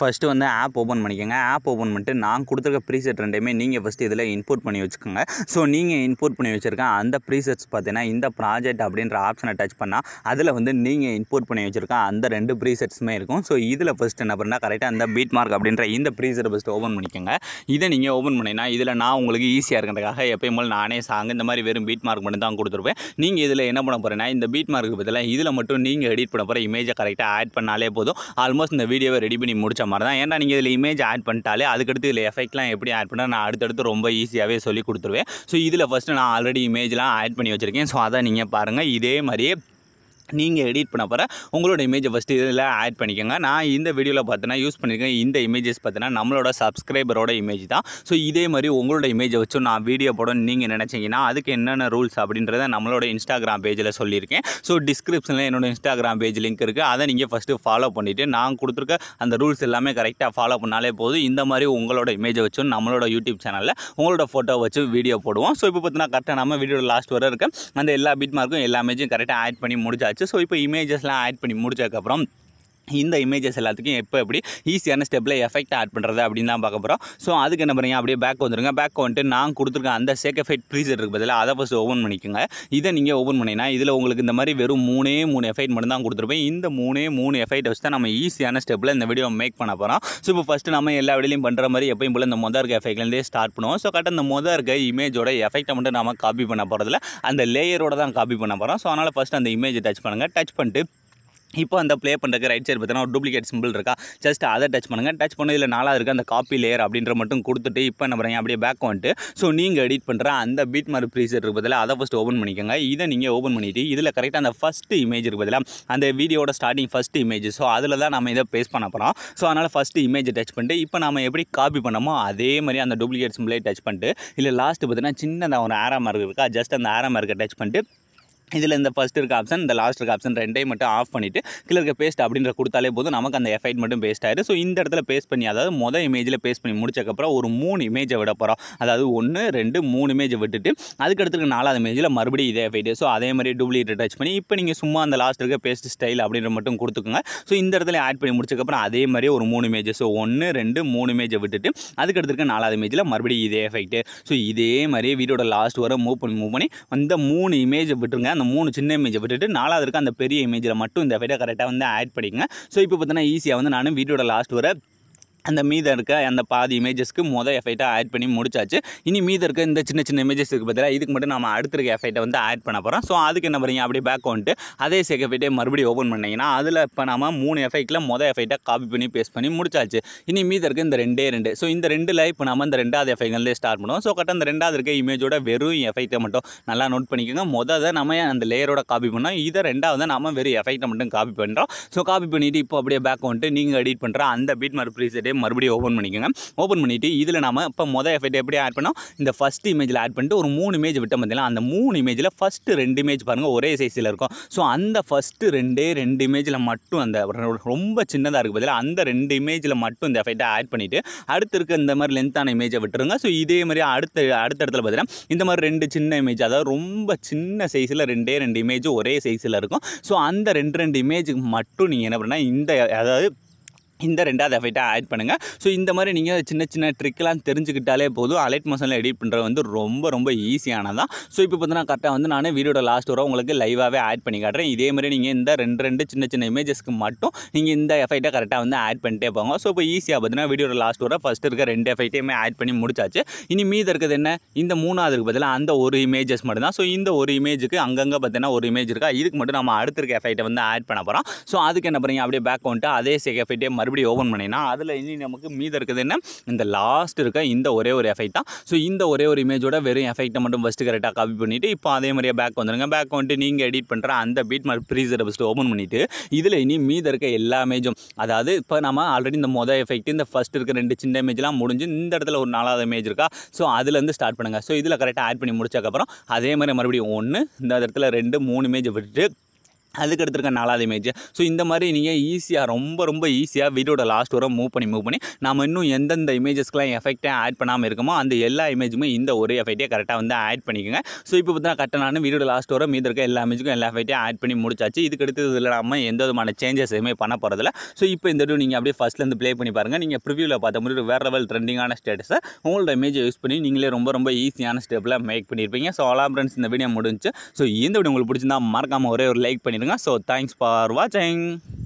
first வந்து app open பண்ணிக்கோங்க app open பண்ணிட்டு நான் கொடுத்துருக்க ப்ரீசெட் ரெண்டையுமே நீங்கள் ஃபஸ்ட்டு இதில் இன்போர்ட் பண்ணி வச்சுக்கோங்க ஸோ நீங்கள் இன்போர்ட் பண்ணி வச்சுருக்கேன் அந்த ப்ரீசெட்ஸ் பார்த்தீங்கன்னா இந்த ப்ராஜெக்ட் அப்படின்ற ஆப்ஷனை டச் பண்ணால் அதில் வந்து நீங்கள் இன்போர்ட் பண்ணி வச்சுருக்கேன் அந்த ரெண்டு ப்ரீசெட்ஸுமே இருக்கும் ஸோ இதில் ஃபஸ்ட்டு என்ன பண்ணுறா கரெக்டாக அந்த பீட் மார்க் அப்படின்ற இந்த ப்ரீசெட் ஃபஸ்ட்டு ஓப்பன் பண்ணிக்கோங்க இதை நீங்கள் ஓப்பன் பண்ணினா இதில் நான் உங்களுக்கு ஈஸியாக இருக்கிறதுக்காக எப்பயும் போல் நானே சாங் இந்த மாதிரி வெறும் பீட் மார்க் மட்டும் தான் கொடுத்துருப்பேன் நீங்கள் இதில் என்ன பண்ண போகிறேன்னா இந்த பீட் மார்க் பதிலாக இதில் மட்டும் நீங்கள் எடிட் பண்ண போகிற இமேஜை கரெக்டாக ஆட் பண்ணாலே போதும் ஆல்மோஸ்ட் இந்த வீடியோவை ரெடி பண்ணி முடிச்ச மாதிரி தான் ஏன்னா நீங்கள் இதில் இமேஜ் ஆட் பண்ணிட்டாலே அதுக்கடுத்து இதில் எஃபெக்ட்லாம் எப்படி ஆட் பண்ணால் நான் அடுத்தடுத்து ரொம்ப ஈஸியாகவே சொல்லி கொடுத்துருவேன் ஸோ இதில் ஃபஸ்ட்டு நான் ஆல்ரெடி இமேஜ்லாம் ஆட் பண்ணி வச்சுருக்கேன் ஸோ அதை நீங்கள் பாருங்கள் இதே மாதிரியே நீங்கள் எடிட் பண்ண போகிற உங்களோட இமேஜை ஃபஸ்ட்டு இதில் ஆட் பண்ணிக்கோங்க நான் இந்த வீடியோவில் பார்த்தீங்கன்னா யூஸ் பண்ணியிருக்கேன் இந்த இமேஜஸ் பார்த்தீங்கன்னா நம்மளோட சப்ஸ்கிரைபரோட இமேஜ் தான் ஸோ இதே மாதிரி உங்களோட இமேஜை வச்சு நான் வீடியோ போடணும்னு நீங்கள் நினச்சிங்கன்னா அதுக்கு என்னென்ன ரூல்ஸ் அப்படின்றத நம்மளோட இன்ஸ்டாகிராம் பேஜில் சொல்லியிருக்கேன் ஸோ டிஸ்கிரிப்ஷனில் என்னோடய இன்ஸ்டாகிராம் பேஜ் லிங்க் இருக்குது அதை நீங்கள் ஃபஸ்ட்டு ஃபாலோ பண்ணிவிட்டு நான் கொடுத்துருக்க அந்த ரூல்ஸ் எல்லாமே கரெக்டாக ஃபாலோ பண்ணாலே போதும் இந்த மாதிரி உங்களோட இமேஜை வச்சு நம்மளோட யூடியூப் சேனலில் உங்களோட ஃபோட்டோ வச்சு வீடியோ போடுவோம் ஸோ இப்போ பார்த்தீங்கன்னா கரெக்டாக நம்ம வீடியோட லாஸ்ட் வர இருக்க அந்த எல்லா பீட் மார்க்கும் எல்லா இமேஜும் கரெக்டாக ஆட் பண்ணி முடிச்சாச்சு வந்துருச்சு ஸோ இப்போ இமேஜஸ்லாம் ஆட் பண்ணி முடிச்சதுக்கப்புறம் இந்த இமேஜஸ் எல்லாத்துக்கும் எப்போ எப்படி ஈஸியான ஸ்டெப்பில் எஃபெக்ட் ஆட் பண்ணுறது அப்படின்னு தான் பார்க்க போகிறோம் ஸோ அதுக்கு என்ன பண்ணுறீங்க அப்படியே பேக் வந்துருங்க பேக் வந்துட்டு நான் கொடுத்துருக்க அந்த சேக்கஃபைட் ப்ரீசர் இருக்கு பதில் அதை ஃபஸ்ட் ஓப்பன் பண்ணிக்கோங்க இதை நீங்கள் ஓப்பன் பண்ணினா இதில் உங்களுக்கு இந்த மாதிரி வெறும் மூணே மூணு எஃபைட் மட்டும் தான் கொடுத்துருப்பேன் இந்த மூணே மூணு எஃபைட்டை வச்சு தான் நம்ம ஈஸியான ஸ்டெப்பில் இந்த வீடியோ மேக் பண்ண போகிறோம் ஸோ இப்போ ஃபஸ்ட்டு நம்ம எல்லா வீடியோலையும் பண்ணுற மாதிரி எப்பயும் போல் இந்த மொதல் இருக்க எஃபெக்ட்லேருந்தே ஸ்டார்ட் பண்ணுவோம் ஸோ கரெக்டாக இந்த மொதல் இருக்க இமேஜோட எஃபெக்ட்டை மட்டும் நம்ம காப்பி பண்ண போகிறதுல அந்த லேயரோட தான் காப்பி பண்ண போகிறோம் ஸோ அதனால் ஃபஸ்ட்டு அந்த இமேஜை டச் பண்ணுங்கள் டச் பண்ணிட்டு இப்போ அந்த ப்ளே பண்ணுறதுக்கு ரைட் சைடு பார்த்தீங்கன்னா ஒரு டூப்ளிகேட் சிம்பிள் இருக்கா ஜஸ்ட் அதை டச் பண்ணுங்கள் டச் பண்ணி இல்லை நாலாக இருக்குது அந்த காப்பி லேயர் அப்படின்ற மட்டும் கொடுத்துட்டு இப்போ என்ன பண்ணுறீங்க அப்படியே பேக் வந்துட்டு ஸோ நீங்கள் எடிட் பண்ணுற அந்த பீட் மார்க் ப்ரீசர் இருக்கு பதில் அதை ஃபஸ்ட் ஓப்பன் பண்ணிக்கோங்க இதை நீங்கள் ஓப்பன் பண்ணிவிட்டு இதில் கரெக்டாக அந்த ஃபஸ்ட்டு இமேஜ் இருக்கு பதில் அந்த வீடியோட ஸ்டார்டிங் ஃபஸ்ட் இமேஜ் ஸோ அதில் தான் நம்ம இதை பேஸ் பண்ண போகிறோம் ஸோ அதனால் ஃபஸ்ட்டு இமேஜ் டச் பண்ணிட்டு இப்போ நம்ம எப்படி காப்பி பண்ணமோ அதே மாதிரி அந்த டூப்ளிகேட் சிம்பிளே டச் பண்ணிட்டு இல்லை லாஸ்ட்டு பார்த்தீங்கன்னா சின்னதாக ஒரு ஆரம் மார்க் இருக்கா ஜஸ்ட் அந்த ஆரம் மார்க்கை டச் பண்ணிட்டு இதில் இந்த ஃபஸ்ட் இருக்க ஆப்ஷன் இந்த லாஸ்ட் இருக்க ஆப்ஷன் ரெண்டையும் மட்டும் ஆஃப் பண்ணிவிட்டு கீழே இருக்க பேஸ்ட் அப்படின்ற கொடுத்தாலே போதும் நமக்கு அந்த எஃபைட் மட்டும் பேஸ்ட் ஆயிடும் ஸோ இந்த இடத்துல பேஸ்ட் பண்ணி அதாவது மொதல் இமேஜில் பேஸ்ட் பண்ணி முடிச்சக்கப்புறம் ஒரு மூணு இமேஜை விட போகிறோம் அதாவது ஒன்று ரெண்டு மூணு இமேஜ் விட்டுட்டு அதுக்கடுத்துக்கு நாலாவது இமேஜில் மறுபடியும் இதே எஃபைட்டு ஸோ அதே மாதிரி டூப்ளிகேட் டச் பண்ணி இப்போ நீங்கள் சும்மா அந்த லாஸ்ட் இருக்க பேஸ்ட் ஸ்டைல் அப்படின்ற மட்டும் கொடுத்துக்கோங்க ஸோ இந்த இடத்துல ஆட் பண்ணி முடிச்சக்கப்புறம் அதே மாதிரி ஒரு மூணு இமேஜ் ஸோ ஒன்று ரெண்டு மூணு இமேஜை விட்டுட்டு அதுக்கடுத்து நாலாவது இமேஜில் மறுபடியும் இதே எஃபெக்ட்டு ஸோ இதே மாதிரி வீடியோட லாஸ்ட் வர மூவ் பண்ணி மூவ் பண்ணி அந்த மூணு இமேஜை விட்டுருங்க அந்த மூணு சின்ன இமேஜை விட்டுட்டு நாலாவது இருக்க அந்த பெரிய இமேஜில் மட்டும் இந்த வீடியோ கரெக்டாக வந்து ஆட் பண்ணிக்கோங்க ஸோ இப்போ பார்த்தீங்கன்னா ஈஸியாக வந்து நான் வீடியோட லாஸ்ட் வர அந்த மீதம் இருக்க அந்த பாதி இமேஜஸ்க்கு மொதல் எஃபெக்டாக ஆட் பண்ணி முடிச்சாச்சு இனி மீதம் இருக்க இந்த சின்ன சின்ன இமேஜஸ்க்கு பதிலாக இதுக்கு மட்டும் நம்ம அடுத்திருக்க எஃபெக்ட்டை வந்து ஆட் பண்ண போகிறோம் ஸோ அதுக்கு என்ன பண்ணுறீங்க அப்படியே பேக் வந்துட்டு அதே சேர்க்க எஃபெக்ட்டே மறுபடியும் ஓப்பன் பண்ணிங்கன்னா அதில் இப்போ நம்ம மூணு எஃபெக்ட்டில் மொதல் எஃபெக்ட்டை காப்பி பண்ணி பேஸ்ட் பண்ணி முடிச்சாச்சு இனி மீதம் இருக்க இந்த ரெண்டே ரெண்டு ஸோ இந்த ரெண்டில் இப்போ நம்ம இந்த ரெண்டாவது எஃபெக்ட்லேயே ஸ்டார்ட் பண்ணுவோம் ஸோ கரெக்டாக அந்த ரெண்டாவது இருக்க இமேஜோட வெறும் எஃபெக்ட்டை மட்டும் நல்லா நோட் பண்ணிக்கோங்க மொதல் நம்ம அந்த லேயரோட காப்பி பண்ணோம் இதை ரெண்டாவது நம்ம வெறும் எஃபெக்ட்டை மட்டும் காப்பி பண்ணுறோம் ஸோ காப்பி பண்ணிவிட்டு இப்போ அப்படியே பேக் வந்துட்டு நீங்கள் எடிட் பண்ணுற அந்த பீட் மறு ப்ரீசெட் எஃபெக்டே மறுபடியும் ஓப்பன் பண்ணிக்கோங்க ஓப்பன் பண்ணிவிட்டு இதில் நம்ம இப்போ மொதல் எஃபெக்ட் எப்படி ஆட் பண்ணோம் இந்த ஃபஸ்ட் இமேஜில் ஆட் பண்ணிட்டு ஒரு மூணு இமேஜ் விட்டோம் பார்த்தீங்கன்னா அந்த மூணு இமேஜில் ஃபஸ்ட்டு ரெண்டு இமேஜ் பாருங்கள் ஒரே சைஸில் இருக்கும் ஸோ அந்த ஃபஸ்ட்டு ரெண்டே ரெண்டு இமேஜில் மட்டும் அந்த ரொம்ப சின்னதாக இருக்குது பதிலாக அந்த ரெண்டு இமேஜில் மட்டும் இந்த எஃபெக்டை ஆட் பண்ணிவிட்டு அடுத்து இருக்க இந்த மாதிரி லென்த்தான இமேஜை விட்டுருங்க ஸோ இதே மாதிரி அடுத்த அடுத்த இடத்துல பார்த்தீங்கன்னா இந்த மாதிரி ரெண்டு சின்ன இமேஜ் அதாவது ரொம்ப சின்ன சைஸில் ரெண்டே ரெண்டு இமேஜ் ஒரே சைஸில் இருக்கும் ஸோ அந்த ரெண்டு ரெண்டு இமேஜுக்கு மட்டும் நீங்கள் என்ன பண்ணுன்னா இந்த அதாவது இந்த ரெண்டாவது எஃபெக்ட்டாக ஆட் பண்ணுங்கள் ஸோ இந்த மாதிரி நீங்கள் சின்ன சின்ன ட்ரிக்கெலாம் தெரிஞ்சுக்கிட்டாலே போதும் அலைட் மோஷனில் எடிட் பண்ணுறது வந்து ரொம்ப ரொம்ப ஈஸியானதான் ஸோ இப்போ பார்த்தீங்கன்னா கரெக்டாக வந்து நான் வீடியோட லாஸ்ட் வர உங்களுக்கு லைவாகவே ஆட் பண்ணி காட்டுறேன் இதே மாதிரி நீங்கள் இந்த ரெண்டு ரெண்டு சின்ன சின்ன இமேஜஸ்க்கு மட்டும் நீங்கள் இந்த எஃபெக்ட்டை கரெக்டாக வந்து ஆட் பண்ணிட்டே போங்க ஸோ இப்போ ஈஸியாக பார்த்தீங்கன்னா வீடியோட லாஸ்ட் வர ஃபஸ்ட் இருக்க ரெண்டு எஃபெக்ட்டையுமே ஆட் பண்ணி முடிச்சாச்சு இனி மீது இருக்கிறது என்ன இந்த மூணாவதுக்கு பதிலாக அந்த ஒரு இமேஜஸ் மட்டும்தான் ஸோ இந்த ஒரு இமேஜுக்கு அங்கங்கே பார்த்தீங்கன்னா ஒரு இமேஜ் இருக்கா இதுக்கு மட்டும் நம்ம அடுத்திருக்க எஃபெக்ட்டை வந்து ஆட் பண்ண போகிறோம் ஸோ அதுக்கு என்ன பண்ணுறீங்க அப்படியே பேக் அவுண்ட்டு அதே எஃபெக்ட்டே மறுபடியும் மறுபடியும் ஓப்பன் பண்ணினா அதில் இனி நமக்கு மீது இருக்குது என்ன இந்த லாஸ்ட் இருக்க இந்த ஒரே ஒரு எஃபெக்ட் தான் ஸோ இந்த ஒரே ஒரு இமேஜோட வெறும் எஃபெக்ட்டை மட்டும் ஃபஸ்ட்டு கரெக்டாக காப்பி பண்ணிவிட்டு இப்போ அதே மாதிரியே பேக் வந்துடுங்க பேக் வந்துட்டு நீங்கள் எடிட் பண்ணுற அந்த பீட் மாதிரி ப்ரீசரை ஃபஸ்ட்டு ஓப்பன் பண்ணிவிட்டு இதில் இனி மீது இருக்க எல்லா இமேஜும் அதாவது இப்போ நம்ம ஆல்ரெடி இந்த மொதல் எஃபெக்ட் இந்த ஃபஸ்ட் இருக்க ரெண்டு சின்ன இமேஜ்லாம் முடிஞ்சு இந்த இடத்துல ஒரு நாலாவது இமேஜ் இருக்கா ஸோ அதுலேருந்து ஸ்டார்ட் பண்ணுங்கள் ஸோ இதில் கரெக்டாக ஆட் பண்ணி முடிச்சக்கப்புறம் அதே மாதிரி மறுபடியும் ஒன்று இந்த இடத்துல ரெண்டு மூணு இமேஜ் விட்டுட்டு அதுக்கு எடுத்துருக்க நாலாவது இமேஜ் ஸோ இந்த மாதிரி நீங்கள் ஈஸியாக ரொம்ப ரொம்ப ஈஸியாக வீடியோட லாஸ்ட் வரை மூவ் பண்ணி மூவ் பண்ணி நம்ம இன்னும் எந்தெந்த இமேஜஸ்க்கெலாம் எஃபெக்டாக ஆட் பண்ணாமல் இருக்கமோ அந்த எல்லா இமேஜுமே இந்த ஒரு எஃபெக்டே கரெக்டாக வந்து ஆட் பண்ணிக்கோங்க ஸோ இப்போ பார்த்தா கரெக்டாக நான் வீடியோட லாஸ்ட் வரை மீது இருக்க எல்லா இமேஜுக்கும் எல்லா எஃபெக்டையும் ஆட் பண்ணி முடிச்சாச்சு இதுக்கு அடுத்தது இல்லாமல் எந்த விதமான சேஞ்சஸ் எதுவுமே பண்ண போகிறதில்ல ஸோ இப்போ இந்த நீங்கள் அப்படியே ஃபஸ்ட்லேருந்து ப்ளே பண்ணி பாருங்கள் நீங்கள் ப்ரிவியூவில் பார்த்த ஒரு வேறு லெவல் ட்ரெண்டிங்கான ஸ்டேட்டஸை உங்களோட இமேஜை யூஸ் பண்ணி நீங்களே ரொம்ப ரொம்ப ஈஸியான ஸ்டெப்பில் மேக் பண்ணியிருப்பீங்க ஸோ ஆலா ஃப்ரெண்ட்ஸ் இந்த வீடியோ முடிஞ்சு ஸோ இந்த வீடியோ உங்களுக்கு பிடிச்சிருந்தா மறக்காமல் ஒரே ஒரு லைக் பண்ணி பண்ணிடுங்க ஸோ தேங்க்ஸ் ஃபார் வாட்சிங்